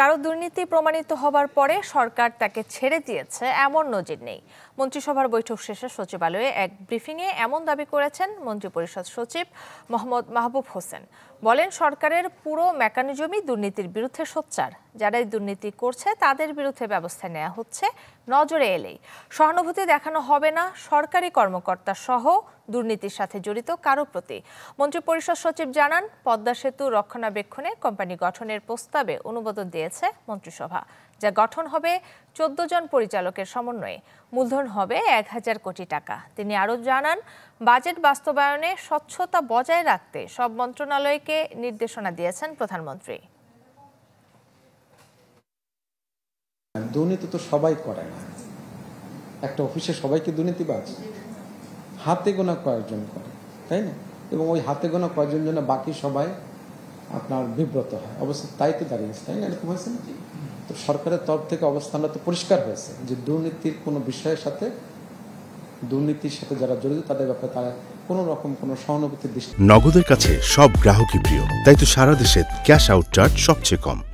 কারো দুর্নীতি প্রমাণিত হবার পরে সরকার তাকে ছেড়ে দিয়েছে এমন নজির নেই মন্ত্রিসভার বৈঠক শেষে সচিবালয়ে এক ব্রিফিংয়ে এমন দাবি করেছেন মন্ত্রিপরিষদ সচিব মোহাম্মদ মাহবুব হোসেন বলেন সরকারের পুরো মেকানিজমই দুর্নীতির বিরুদ্ধে সোচ্চার যারাই দুর্নীতি করছে তাদের বিরুদ্ধে ব্যবস্থা নেওয়া হচ্ছে নজরে এলেই সহানুভূতি দেখানো হবে না সরকারি কর্মকর্তা সহ দুর্নীতির সাথে জড়িত কারো প্রতি মন্ত্রিপরিষদ সচিব জানান পদ্মা সেতু রক্ষণাবেক্ষণে কোম্পানি গঠনের প্রস্তাবে অনুমোদন দিয়েছে মন্ত্রিসভা যা গঠন হবে চোদ্দ জন পরিচালকের সমন্বয়ে মূলধন হবে এক হাজার কোটি টাকা তিনি আরও জানান বাজেট বাস্তবায়নে স্বচ্ছতা বজায় রাখতে সব মন্ত্রণালয়কে নির্দেশনা দিয়েছেন প্রধানমন্ত্রী দুর্নীতি তো সবাই করে না একটা অফিসে সবাইকে দুর্নীতি বাজ হাতে গোনা কয়েকজন করে তাই না এবং ওই হাতে গোনা কয়েকজন জন্য বাকি সবাই আপনার বিব্রত হয় অবশ্যই তাই তো দাঁড়িয়েছে তাই না এরকম হয়েছে না তো সরকারের তরফ থেকে অবস্থানটা তো পরিষ্কার হয়েছে যে দুর্নীতির কোনো বিষয়ের সাথে দুর্নীতির সাথে যারা জড়িত তাদের ব্যাপারে তারা কোনো রকম কোনো সহানুভূতির দৃষ্টি নগদের কাছে সব গ্রাহকই প্রিয় তাই তো সারা দেশে ক্যাশ আউট চার্জ সবচেয়ে কম